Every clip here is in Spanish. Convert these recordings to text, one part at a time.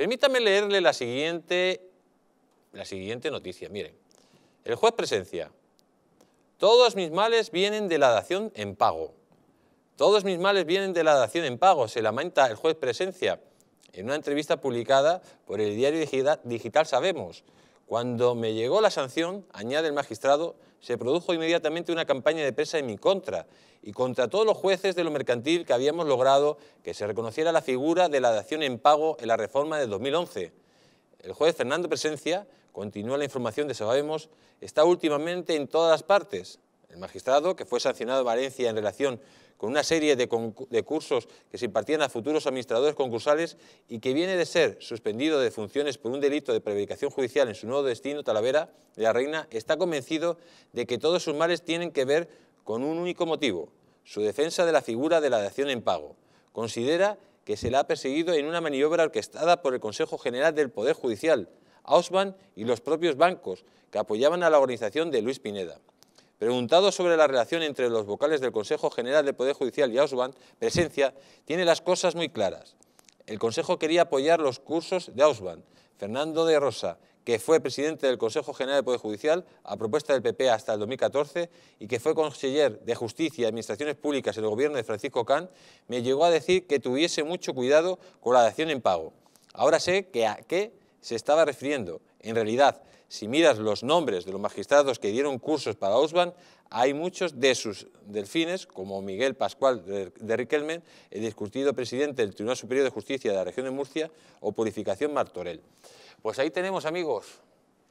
Permítame leerle la siguiente, la siguiente noticia. Miren, el juez presencia. Todos mis males vienen de la dación en pago. Todos mis males vienen de la dación en pago, se lamenta el juez presencia en una entrevista publicada por el diario digital Sabemos. Cuando me llegó la sanción, añade el magistrado, se produjo inmediatamente una campaña de presa en mi contra y contra todos los jueces de lo mercantil que habíamos logrado que se reconociera la figura de la dación en pago en la reforma del 2011. El juez Fernando Presencia, continúa la información de Sabemos, está últimamente en todas las partes. El magistrado, que fue sancionado en Valencia en relación con una serie de, cursos que se impartían a futuros administradores concursales y que viene de ser suspendido de funciones por un delito de prevaricación judicial en su nuevo destino, Talavera de la Reina, está convencido de que todos sus males tienen que ver con un único motivo, su defensa de la figura de la acción en pago. Considera que se la ha perseguido en una maniobra orquestada por el Consejo General del Poder Judicial, Ausban y los propios bancos que apoyaban a la organización de Luis Pineda. Preguntado sobre la relación entre los vocales del Consejo General de Poder Judicial y Ausband, presencia, tiene las cosas muy claras. El Consejo quería apoyar los cursos de Ausband. Fernando de Rosa, que fue presidente del Consejo General de Poder Judicial a propuesta del PP hasta el 2014 y que fue conseller de Justicia y Administraciones Públicas en el gobierno de Francisco Can, me llegó a decir que tuviese mucho cuidado con la dación en pago. Ahora sé que a qué se estaba refiriendo. En realidad, si miras los nombres de los magistrados que dieron cursos para Osban, hay muchos de sus delfines, como Miguel Pascual de Riquelme, el discutido presidente del Tribunal Superior de Justicia de la región de Murcia, o Purificación Martorell. Pues ahí tenemos, amigos,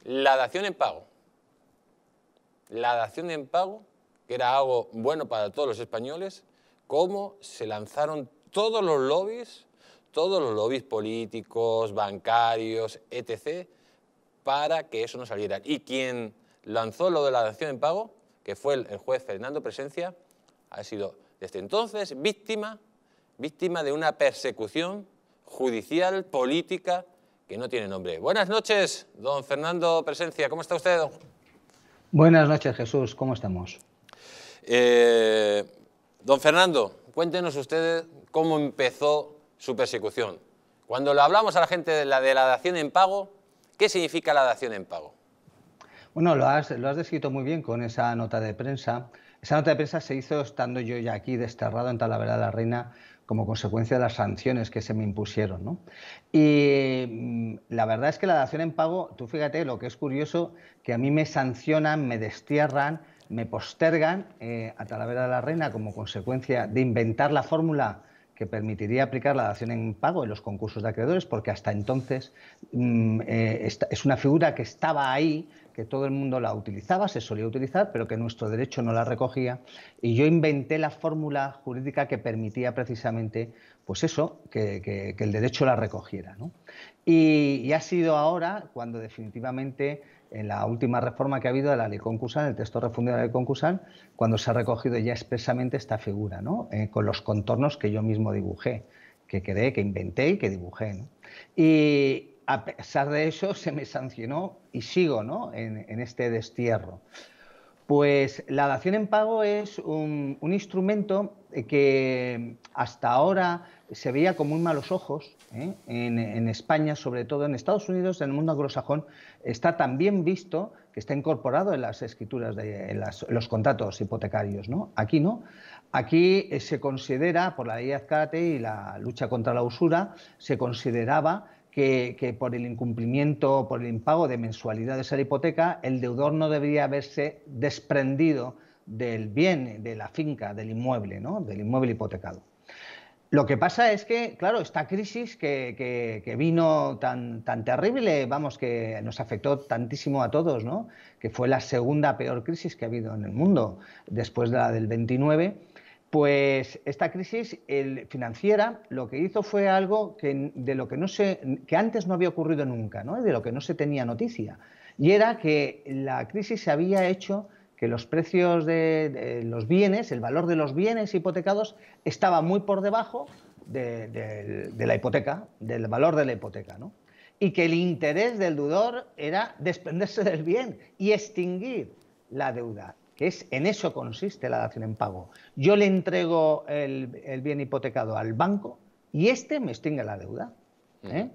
la dación en pago. La dación en pago, que era algo bueno para todos los españoles, cómo se lanzaron todos los lobbies, todos los lobbies políticos, bancarios, etc., para que eso no saliera. Y quien lanzó lo de la dación en pago, que fue el, juez Fernando Presencia, ha sido desde entonces víctima, víctima de una persecución judicial, política, que no tiene nombre. Buenas noches, don Fernando Presencia, ¿cómo está usted? Buenas noches, Jesús, ¿cómo estamos? Eh, don Fernando, cuéntenos ustedes cómo empezó su persecución. Cuando le hablamos a la gente de la, de la dación en pago, ¿Qué significa la dación en pago? Bueno, lo has, descrito muy bien con esa nota de prensa. Esa nota de prensa se hizo estando yo ya aquí desterrado en Talavera de la Reina como consecuencia de las sanciones que se me impusieron. Y mm, la verdad es que la dación en pago, tú fíjate lo que es curioso, que a mí me sancionan, me destierran, me postergan eh, a Talavera de la Reina como consecuencia de inventar la fórmula que permitiría aplicar la dación en pago en los concursos de acreedores, porque hasta entonces mm, eh, es una figura que estaba ahí, que todo el mundo la utilizaba, se solía utilizar, pero que nuestro derecho no la recogía. Y yo inventé la fórmula jurídica que permitía precisamente, pues eso, que, el derecho la recogiera. y ha sido ahora cuando definitivamente en la última reforma que ha habido de la ley concursal, el texto refundido de la ley concursal, cuando se ha recogido ya expresamente esta figura, ¿no? Eh, con los contornos que yo mismo dibujé, que creé, que inventé y que dibujé. Y a pesar de eso, se me sancionó y sigo ¿no? en este destierro. Pues la dación en pago es un, instrumento eh, que hasta ahora se veía con muy malos ojos ¿eh? en, España, sobre todo en Estados Unidos, en el mundo anglosajón, está también visto que está incorporado en las escrituras de los contratos hipotecarios. ¿no? Aquí no. Aquí eh, se considera, por la ley Azcárate y la lucha contra la usura, se consideraba que, por el incumplimiento o por el impago de mensualidades de la hipoteca, el deudor no debería haberse desprendido del bien, de la finca, del inmueble, ¿no? del inmueble hipotecado. Lo que pasa es que, claro, esta crisis que, vino tan, terrible, vamos, que nos afectó tantísimo a todos, ¿no? que fue la segunda peor crisis que ha habido en el mundo después de la del 29, pues esta crisis financiera lo que hizo fue algo que, de lo que, no que antes no había ocurrido nunca, ¿no? de lo que no se tenía noticia. Y era que la crisis se había hecho que los precios de, los bienes, el valor de los bienes hipotecados estaba muy por debajo de, la hipoteca, del valor de la hipoteca. ¿no? Y que el interés del deudor era desprenderse del bien y extinguir la deuda es en eso consiste la dación en pago. Yo le entrego el, bien hipotecado al banco y este me extingue la deuda. Mm. ¿eh?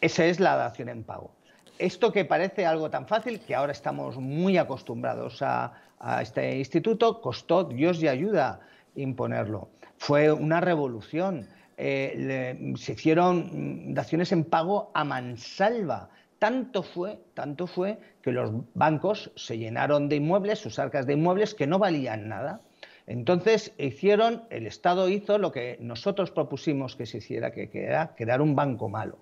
Esa es la dación en pago. Esto que parece algo tan fácil, que ahora estamos muy acostumbrados a, este instituto, costó Dios y ayuda imponerlo. Fue una revolución. Eh, se hicieron mm, daciones en pago a mansalva tanto fue, tanto fue que los bancos se llenaron de inmuebles, sus arcas de inmuebles que no valían nada. Entonces hicieron, el Estado hizo lo que nosotros propusimos que se hiciera, que era crear un banco malo.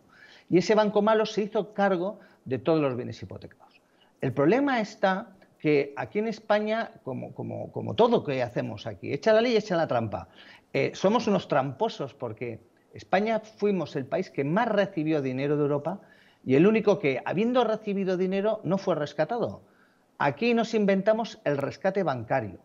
Y ese banco malo se hizo cargo de todos los bienes hipotecados. El problema está que aquí en España, como, como, como todo que hacemos aquí, echa la ley, echa la trampa. Eh, somos unos tramposos porque España fuimos el país que más recibió dinero de Europa y el único que, habiendo recibido dinero, no fue rescatado. Aquí nos inventamos el rescate bancario.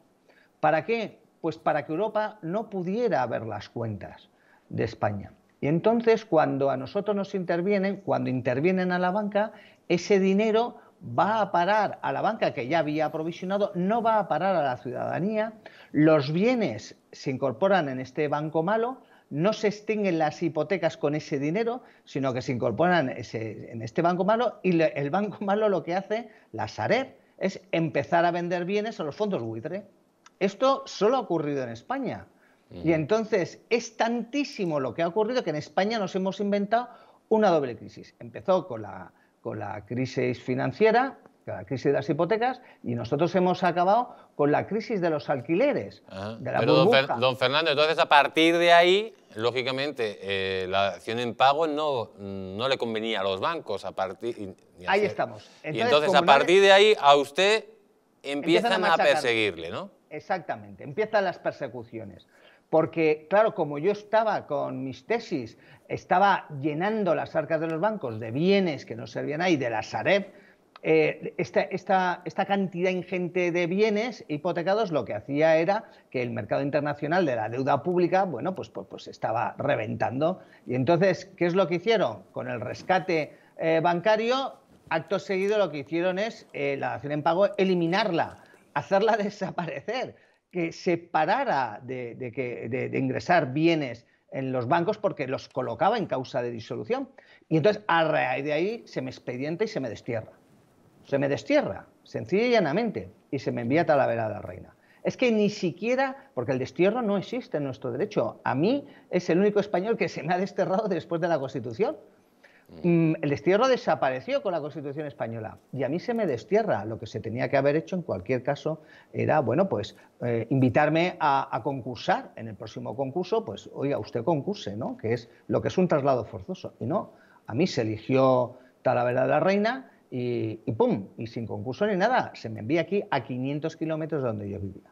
¿Para qué? Pues para que Europa no pudiera ver las cuentas de España. Y entonces, cuando a nosotros nos intervienen, cuando intervienen a la banca, ese dinero va a parar a la banca que ya había aprovisionado, no va a parar a la ciudadanía, los bienes se incorporan en este banco malo, no se extinguen las hipotecas con ese dinero, sino que se incorporan en este banco malo y el banco malo lo que hace, la Sareb, es empezar a vender bienes a los fondos buitre. Esto solo ha ocurrido en España. Y entonces es tantísimo lo que ha ocurrido que en España nos hemos inventado una doble crisis. Empezó con la, con la crisis financiera la crisis de las hipotecas, y nosotros hemos acabado con la crisis de los alquileres. De la Pero don, Fernando, entonces a partir de ahí, lógicamente, eh, la acción en pago no, no le convenía a los bancos. A partir, ahí estamos. y entonces a partir de ahí a usted empiezan, a, perseguirle, ¿no? Exactamente, empiezan las persecuciones porque, claro, como yo estaba con mis tesis, estaba llenando las arcas de los bancos de bienes que no servían ahí, de la Sareb, eh, esta, esta, esta, cantidad ingente de bienes hipotecados lo que hacía era que el mercado internacional de la deuda pública, bueno, pues, pues, pues estaba reventando. Y entonces, ¿qué es lo que hicieron? Con el rescate eh, bancario, acto seguido lo que hicieron es eh, la acción en pago, eliminarla, hacerla desaparecer, que se parara de, de ingresar bienes en los bancos porque los colocaba en causa de disolución. Y entonces, a raíz de ahí, se me expediente y se me destierra se me destierra, sencilla y llanamente, y se me envía a Talavera de la Reina. Es que ni siquiera, porque el destierro no existe en nuestro derecho. A mí es el único español que se me ha desterrado después de la Constitución. Mm, el destierro desapareció con la Constitución española y a mí se me destierra. Lo que se tenía que haber hecho en cualquier caso era, bueno, pues eh, invitarme a, a, concursar en el próximo concurso, pues oiga, usted concurse, ¿no? Que es lo que es un traslado forzoso. Y no, a mí se eligió Talavera de la Reina y, ¡pum! Y sin concurso ni nada, se me envía aquí a 500 kilómetros de donde yo vivía.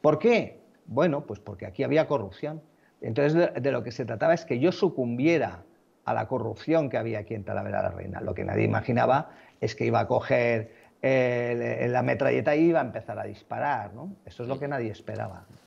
¿Por qué? Bueno, pues porque aquí había corrupción. Entonces, de, lo que se trataba es que yo sucumbiera a la corrupción que había aquí en Talavera la Reina. Lo que nadie imaginaba es que iba a coger la metralleta y iba a empezar a disparar, ¿no? Eso es lo que nadie esperaba.